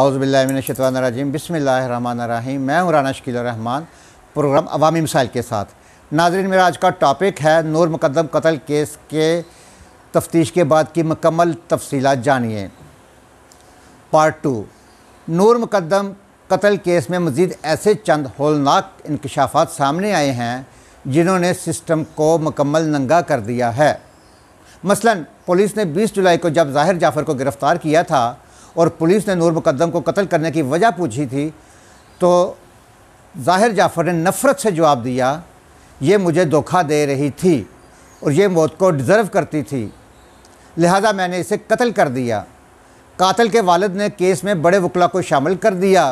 अउज़बिल्लिनशतवानरजीम बिसमीम मैं हूँ राना शकील रहमान प्रोग्राम अवामी मिसाइल के साथ नाजरन मेरा आज का टॉपिक है नूर मुकदम कतल केस के तफ्तीश के बाद की मकम्मल तफसी जानिए पार्ट टू नूर मुकदम कतल केस में मज़ीद ऐसे चंद होलनाक इंकशाफात सामने आए हैं जिन्होंने सिस्टम को मकम्मल नंगा कर दिया है मसलन पुलिस ने 20 जुलाई को जब जाहिर जाफ़र को गिरफ़्तार किया था और पुलिस ने नूर मुकदम को कत्ल करने की वजह पूछी थी तो जाहिर जाफ़र ने नफ़रत से जवाब दिया ये मुझे धोखा दे रही थी और ये मौत को डिज़र्व करती थी लिहाजा मैंने इसे कत्ल कर दिया कातल के वालद ने केस में बड़े वकला को शामिल कर दिया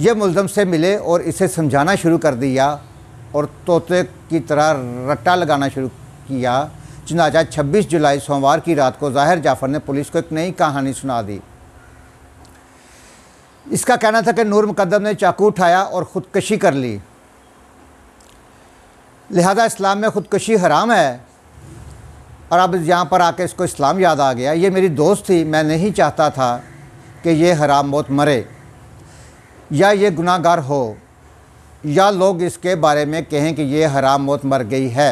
ये मुलम से मिले और इसे समझाना शुरू कर दिया और तोते की तरह रट्टा लगाना शुरू किया चुनाचा 26 जुलाई सोमवार की रात को जाहिर जाफ़र ने पुलिस को एक नई कहानी सुना दी इसका कहना था कि नूर मुकदम ने चाकू उठाया और ख़ुदकशी कर ली लिहाजा इस्लाम में ख़ुदकशी हराम है और अब यहाँ पर आके इसको इस्लाम याद आ गया ये मेरी दोस्त थी मैं नहीं चाहता था कि ये हराम मौत मरे या ये गुनागार हो या लोग इसके बारे में कहें कि ये हराम मौत मर गई है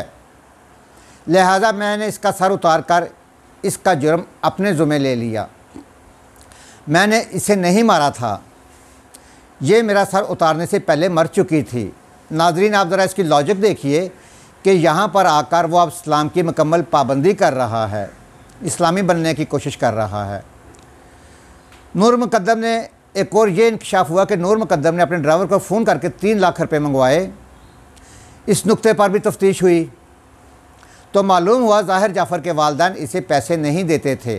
लिहाजा मैंने इसका सर उतार कर इसका जुर्म अपने ज़ुमे ले लिया मैंने इसे नहीं मारा था ये मेरा सर उतारने से पहले मर चुकी थी नाजरीन आप ज़रा इसकी लॉजिक देखिए कि यहाँ पर आकर वो अब इस्लाम की मकम्मल पाबंदी कर रहा है इस्लामी बनने की कोशिश कर रहा है नूर मुकदम ने एक और ये इंकशाफ हुआ कि नूर मुकदम ने अपने ड्राइवर को फ़ोन करके तीन लाख रुपये मंगवाए इस नुकते पर भी तफ्तीश हुई तो मालूम हुआ ज़ाहिर जाफ़र के वालदान इसे पैसे नहीं देते थे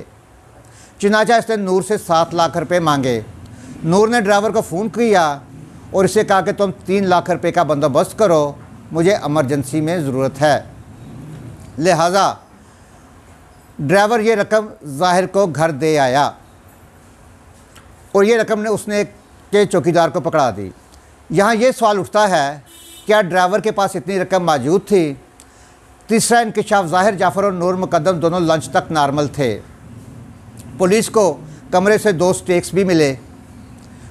चुनाचा इसने नूर से सात लाख रुपये मांगे नूर ने ड्राइवर को फ़ोन किया और इसे कहा कि तुम तीन लाख रुपए का बंदोबस्त करो मुझे एमरजेंसी में ज़रूरत है लिहाजा ड्राइवर ये रकम जाहिर को घर दे आया और ये रकम ने उसने के चौकीदार को पकड़ा दी यहाँ ये सवाल उठता है क्या ड्राइवर के पास इतनी रकम मौजूद थी तीसरा इंकशाफ जाहिर जाफ़र और नूर मुकदम दोनों लंच तक नॉर्मल थे पुलिस को कमरे से दो स्टेक्स भी मिले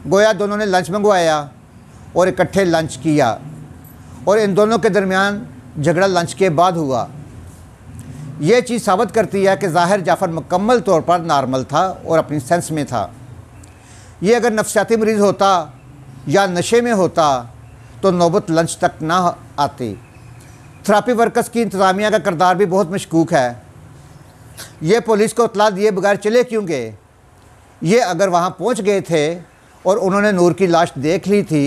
गोया दोनों ने लंच मंगवाया और इकट्ठे लंच किया और इन दोनों के दरमियान झगड़ा लंच के बाद हुआ यह चीज़ साबित करती है कि ज़ाहिर जाफ़र मुकम्मल तौर पर नॉर्मल था और अपनी सेंस में था ये अगर नफसियाती मरीज़ होता या नशे में होता तो नौबत लंच तक ना आती थेरापी वर्कर्स की इंतज़ामिया का करदार भी बहुत मशकूक है ये पुलिस को इतला दिए बगैर चले क्योंकि ये अगर वहाँ पहुँच गए थे और उन्होंने नूर की लाश देख ली थी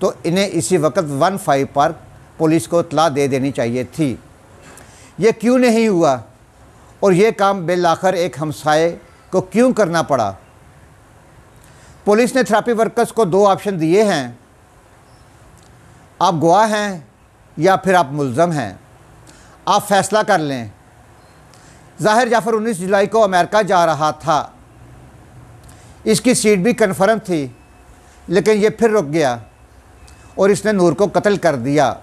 तो इन्हें इसी वक्त वन फाइव पर पुलिस को इतला दे देनी चाहिए थी ये क्यों नहीं हुआ और ये काम बिलाखर एक हमसाए को क्यों करना पड़ा पुलिस ने थेरापी वर्कर्स को दो ऑप्शन दिए हैं आप गवाह हैं या फिर आप मुलज़म हैं आप फैसला कर लें ज़ाहिर जाफ़र 19 जुलाई को अमेरिका जा रहा था इसकी सीट भी कन्फर्म थी लेकिन ये फिर रुक गया और इसने नूर को कत्ल कर दिया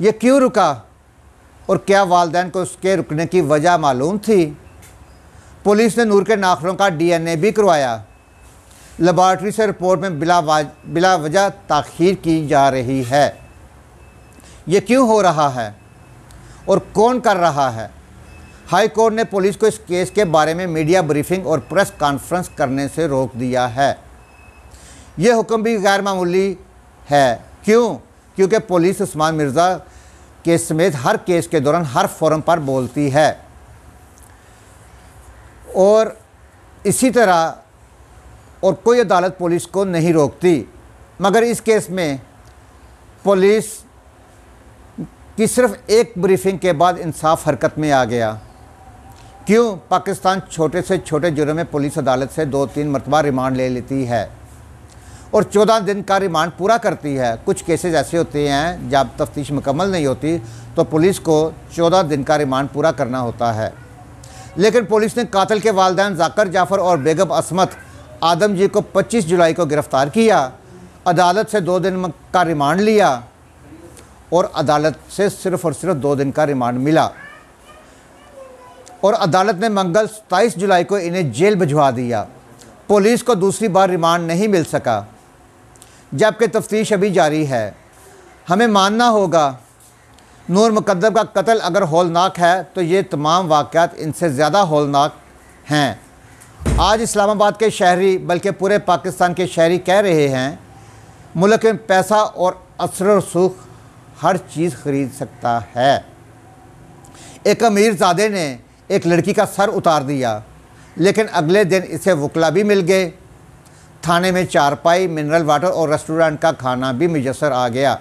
ये क्यों रुका और क्या वालदेन को उसके रुकने की वजह मालूम थी पुलिस ने नूर के नाखरों का डीएनए भी करवाया लेबॉर्ट्री से रिपोर्ट में बिला बिला वजह तखीर की जा रही है ये क्यों हो रहा है और कौन कर रहा है हाई कोर्ट ने पुलिस को इस केस के बारे में मीडिया ब्रीफिंग और प्रेस कॉन्फ्रेंस करने से रोक दिया है यह हुक्म भी गैर मामूली है क्यों क्योंकि पुलिस उस्मान मिर्ज़ा के समेत हर केस के दौरान हर फोरम पर बोलती है और इसी तरह और कोई अदालत पुलिस को नहीं रोकती मगर इस केस में पुलिस की सिर्फ एक ब्रीफिंग के बाद इंसाफ हरकत में आ गया क्यों पाकिस्तान छोटे से छोटे जुर्म में पुलिस अदालत से दो तीन मरतबा रिमांड ले लेती है और चौदह दिन का रिमांड पूरा करती है कुछ केसेज ऐसे होते हैं जब तफ्तीश मुकम्मल नहीं होती तो पुलिस को चौदह दिन का रिमांड पूरा करना होता है लेकिन पुलिस ने कातल के वालदान जाकर जाफ़र और बेगम असमत आदम जी को 25 जुलाई को गिरफ़्तार किया अदालत से दो दिन का रिमांड लिया और अदालत से सिर्फ़ और सिर्फ दो दिन का रिमांड मिला और अदालत ने मंगल सताईस जुलाई को इन्हें जेल भिजवा दिया पुलिस को दूसरी बार रिमांड नहीं मिल सका जबकि तफ्तीश अभी जारी है हमें मानना होगा नूर मुकदम का कत्ल अगर होलनाक है तो ये तमाम वाक़ात इनसे ज़्यादा होलनाक हैं आज इस्लामाबाद के शहरी बल्कि पूरे पाकिस्तान के शहरी कह रहे हैं मुल्क में पैसा और असर सुख हर चीज़ ख़रीद सकता है एक अमीर ने एक लड़की का सर उतार दिया लेकिन अगले दिन इसे वकला भी मिल गए थाने में चारपाई मिनरल वाटर और रेस्टोरेंट का खाना भी मुयसर आ गया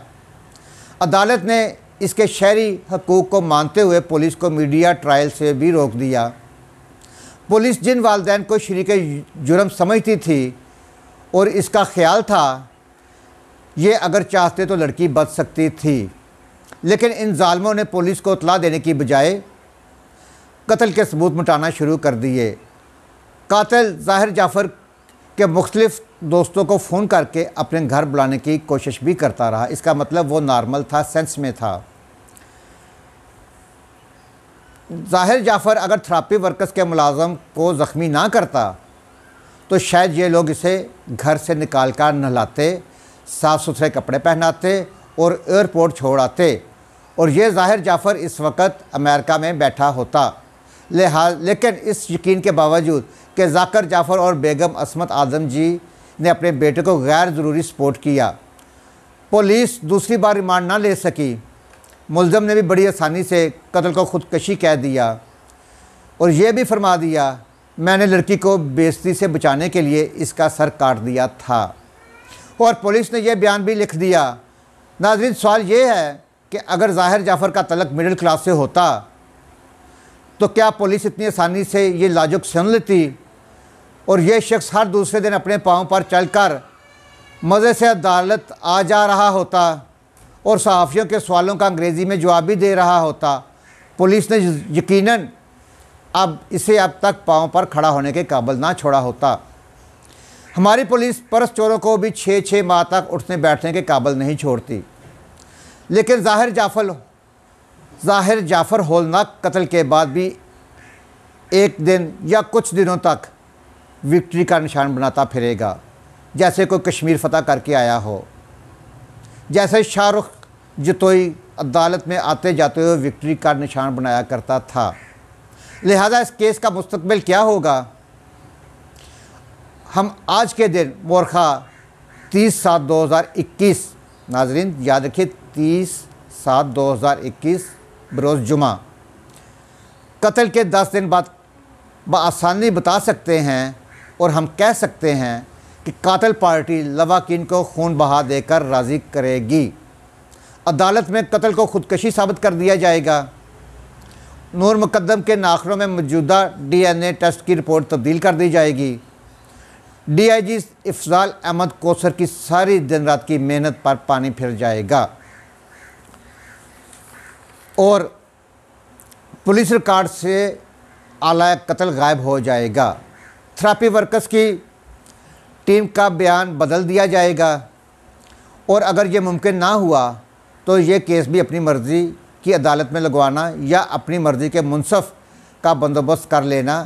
अदालत ने इसके शहरी हकूक़ को मानते हुए पुलिस को मीडिया ट्रायल से भी रोक दिया पुलिस जिन वालदे को शरीक जुर्म समझती थी और इसका ख्याल था ये अगर चाहते तो लड़की बच सकती थी लेकिन इन ालमों ने पुलिस को इतला देने की बजाय कत्ल के सबूत मिटाना शुरू कर दिए कातिल ज़ाहिर जाफ़र के मुख्तलिफ दोस्तों को फ़ोन करके अपने घर बुलाने की कोशिश भी करता रहा इसका मतलब वो नॉर्मल था सेंस में था ज़ाहिर जाफ़र अगर थ्रापी वर्कर्स के मुलाजम को ज़ख्मी ना करता तो शायद ये लोग इसे घर से निकाल कर नहलाते साफ़ सुथरे कपड़े पहनाते और एयरपोर्ट छोड़ आते और ये ज़ाहिर जाफ़र इस वक्त अमेरिका में बैठा होता लिहाज लेकिन इस यकीन के बावजूद कि जाकर जाफ़र और बेगम असमत आजम जी ने अपने बेटे को गैर ज़रूरी सपोर्ट किया पुलिस दूसरी बार रिमांड ना ले सकी मुलजम ने भी बड़ी आसानी से कत्ल को खुदकशी कह दिया और यह भी फरमा दिया मैंने लड़की को बेजती से बचाने के लिए इसका सर काट दिया था और पुलिस ने यह बयान भी लिख दिया नाजरीन सवाल ये है कि अगर ज़ाहिर जाफ़र का तलक मिडिल क्लास से होता तो क्या पुलिस इतनी आसानी से ये लाजुक सुन लेती और ये शख्स हर दूसरे दिन अपने पाँव पर चलकर मज़े से अदालत आ जा रहा होता और सहाफ़ियों के सवालों का अंग्रेज़ी में जवाब भी दे रहा होता पुलिस ने यकीनन अब इसे अब तक पाँव पर खड़ा होने के काबल ना छोड़ा होता हमारी पुलिस परस चोरों को भी छः छः माह तक उठने बैठने के काबल नहीं छोड़ती लेकिन ज़ाहिर जाफल ज़ाहिर जाफ़र होलनाक कत्ल के बाद भी एक दिन या कुछ दिनों तक विक्ट्री का निशान बनाता फिरेगा जैसे कोई कश्मीर फतह करके आया हो जैसे शाहरुख जतोई अदालत में आते जाते हुए विक्ट्री का निशान बनाया करता था लिहाजा इस केस का मुस्तबिल क्या होगा हम आज के दिन मोरखा 30 सात 2021 नाजरीन याद रखिए 30 सात 2021 बरोज़ जुमा कत्ल के दस दिन बाद बसानी बता सकते हैं और हम कह सकते हैं कि कातल पार्टी लवाकिन को खून बहा देकर राज़ी करेगी अदालत में कत्ल को खुदकशी साबित कर दिया जाएगा नूर मुकदम के नाखरों में मौजूदा डीएनए टेस्ट की रिपोर्ट तब्दील कर दी जाएगी डीआईजी अफजाल अहमद कोसर की सारी दिन रात की मेहनत पर पानी फिर जाएगा और पुलिस रिकॉर्ड से आला कत्ल गायब हो जाएगा थेरापी वर्कर्स की टीम का बयान बदल दिया जाएगा और अगर ये मुमकिन ना हुआ तो ये केस भी अपनी मर्ज़ी की अदालत में लगवाना या अपनी मर्ज़ी के मुनसफ़ का बंदोबस्त कर लेना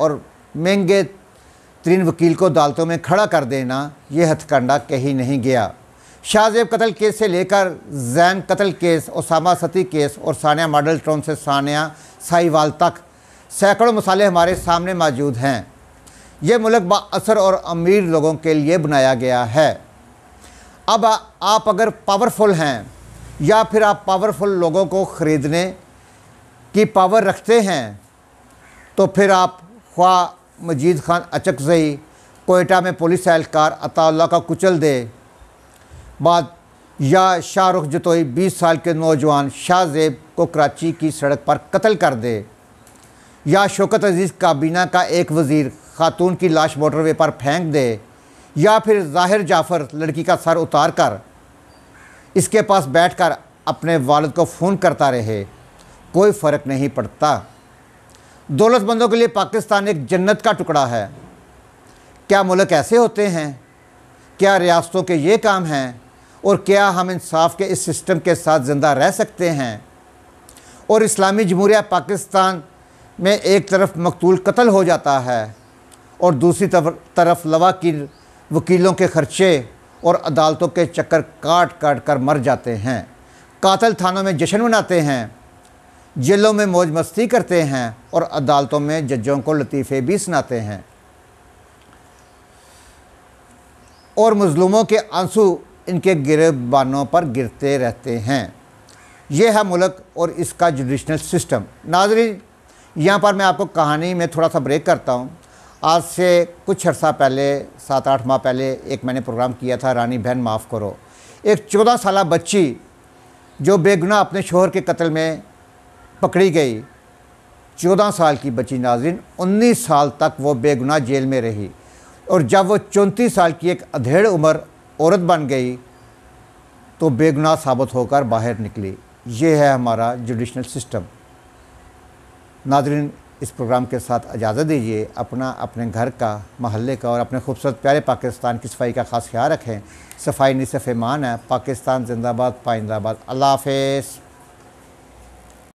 और महंगे तीन वकील को अदालतों में खड़ा कर देना ये हथकंडा कहीं नहीं गया शाहजेब कत्ल केस से लेकर जैन कत्ल केस ओसामा सती केस और सानिया मॉडल टाउन से सानिया साहिवाल तक सैकड़ों मसाले हमारे सामने मौजूद हैं ये मुल्क बासर और अमीर लोगों के लिए बनाया गया है अब आप अगर पावरफुल हैं या फिर आप पावरफुल लोगों को ख़रीदने की पावर रखते हैं तो फिर आप ख्वा मजीद खान अचकजई कोयटा में पुलिस एहलकार अता का कुचल दे बाद या शाहरुख जतोई बीस साल के नौजवान शाहजेब को कराची की सड़क पर कत्ल कर दे या शौकत अजीज़ काबीना का एक वज़ीर खातून की लाश मोटरवे पर फेंक दे या फिर जाहिर जाफ़र लड़की का सर उतार कर इसके पास बैठ कर अपने वालद को फ़ोन करता रहे कोई फ़र्क नहीं पड़ता दौलतमंदों के लिए पाकिस्तान एक जन्नत का टुकड़ा है क्या मुल्क ऐसे होते हैं क्या रियासतों के ये काम हैं और क्या हम इंसाफ के इस सिस्टम के साथ ज़िंदा रह सकते हैं और इस्लामी जमहूरिया पाकिस्तान में एक तरफ मकतूल कत्ल हो जाता है और दूसरी तरफ लवा की वकीलों के खर्चे और अदालतों के चक्कर काट काट कर मर जाते हैं कातल थानों में जश्न मनाते हैं जेलों में मौज मस्ती करते हैं और अदालतों में जजों को लतीफ़े भी सुनाते हैं और मज़लूमों के आंसू इनके गिरबानों पर गिरते रहते हैं ये है मुल्क और इसका जुडिशल सिस्टम नाजरीन यहाँ पर मैं आपको कहानी में थोड़ा सा ब्रेक करता हूँ आज से कुछ अर्सा पहले सात आठ माह पहले एक मैंने प्रोग्राम किया था रानी बहन माफ़ करो एक चौदह साल बच्ची जो बेगुनाह अपने शोहर के कत्ल में पकड़ी गई चौदह साल की बच्ची नाजरीन उन्नीस साल तक वो बेगुनाह जेल में रही और जब वो चौंतीस साल की एक अधेड़ उम्र औरत बन गई तो बेगुनाह साबित होकर बाहर निकली ये है हमारा जुडिशल सिस्टम नाजरीन इस प्रोग्राम के साथ इजाज़त दीजिए अपना अपने घर का महल्ले का और अपने खूबसूरत प्यारे पाकिस्तान की सफाई का ख़ास ख्याल रखें सफाई निसफ़ मान है पाकिस्तान जिंदाबाद पाइंदाबाद अल्लाह हाफिज़